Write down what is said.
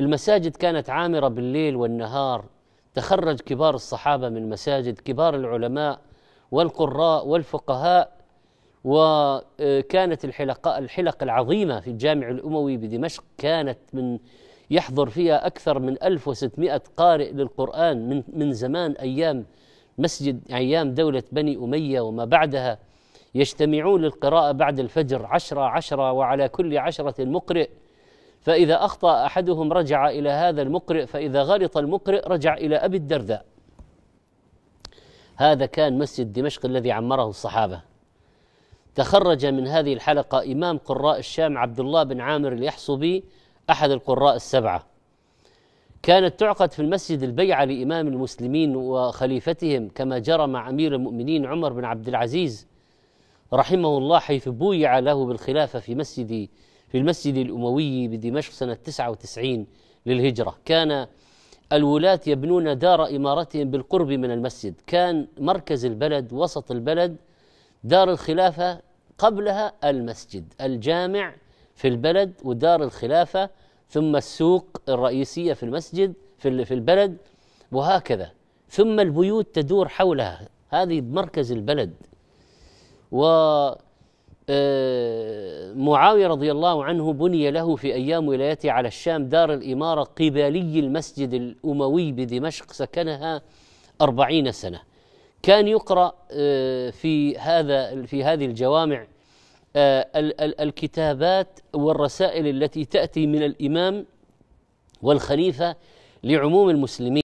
المساجد كانت عامرة بالليل والنهار تخرج كبار الصحابة من مساجد كبار العلماء والقراء والفقهاء وكانت الحلقاء الحلق العظيمة في الجامع الأموي بدمشق كانت من يحضر فيها أكثر من 1600 قارئ للقرآن من من زمان أيام مسجد أيام دولة بني أمية وما بعدها يجتمعون للقراءة بعد الفجر عشرة عشرة وعلى كل عشرة مقرئ فإذا أخطأ أحدهم رجع إلى هذا المقرئ فإذا غلط المقرئ رجع إلى أبي الدرداء هذا كان مسجد دمشق الذي عمره الصحابة تخرج من هذه الحلقة إمام قراء الشام عبد الله بن عامر اليحصبي أحد القراء السبعة كانت تعقد في المسجد البيعة لإمام المسلمين وخليفتهم كما جرى مع أمير المؤمنين عمر بن عبد العزيز رحمه الله حيث بويع له بالخلافة في مسجد في المسجد الأموي بدمشق سنة 99 للهجرة كان الولاة يبنون دار إمارتهم بالقرب من المسجد كان مركز البلد وسط البلد دار الخلافة قبلها المسجد الجامع في البلد ودار الخلافة ثم السوق الرئيسية في المسجد في في البلد وهكذا ثم البيوت تدور حولها هذه مركز البلد و آه، معاوية رضي الله عنه بني له في أيام ولايته على الشام دار الإمارة قبالي المسجد الأموي بدمشق سكنها أربعين سنة كان يقرأ آه، في هذا في هذه الجوامع آه، الكتابات والرسائل التي تأتي من الإمام والخليفة لعموم المسلمين